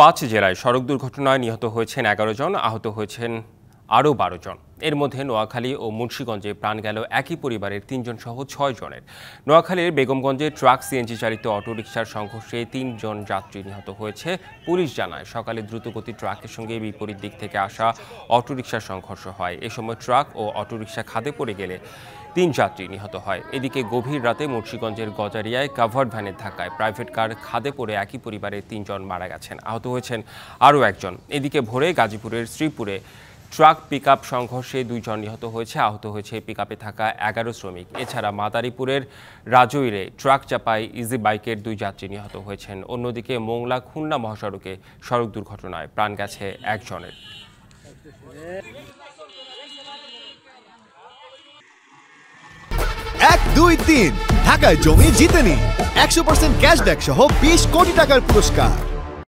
পাঁচ জেলায় সড়ক দুর্ঘটনায় নিহত হয়েছেন এগারো জন আহত হয়েছেন আরও বারো জন এর মধ্যে নোয়াখালী ও মুন্সীগঞ্জে প্রাণ গেল একই পরিবারের তিনজন সহ ছয় জনের নোয়াখালীর বেগমগঞ্জে ট্রাক সিএনজি চালিত অটোরিকশার সংঘর্ষে তিনজন যাত্রী নিহত হয়েছে পুলিশ জানায় সকালে দ্রুতগতি ট্রাকের সঙ্গে বিপরীত দিক থেকে আসা অটোরিকশার সংঘর্ষ হয় এ সময় ট্রাক ও অটোরিকশা খাদে পড়ে গেলে তিন যাত্রী নিহত হয় এদিকে গভীর রাতে মুন্সীগঞ্জের গজারিয়ায় কাভার্ড ভ্যানের ধাক্কায় প্রাইভেট কার খাদে পড়ে একই পরিবারের তিনজন মারা গেছেন আহত হয়েছেন আরও একজন এদিকে ভোরে গাজীপুরের শ্রীপুরে ট্রাক পিকআপ সংঘর্ষে দুইজন নিহত হয়েছে আহত হয়েছে পিকআপে থাকা এগারো শ্রমিক এছাড়া মাদারীপুরের রাজৈরে ট্রাক চাপাই ইজি বাইকের দুই যাত্রী নিহত হয়েছেন অন্যদিকে মোংলা খুলনা মহাসড়কে সড়ক দুর্ঘটনায় প্রাণ গেছে একজনের এক দুই তিন ঢাকায় জমি জিতেনি একশো পার্সেন্ট ক্যাশব্যাক সহ বিশ কোটি টাকার পুরস্কার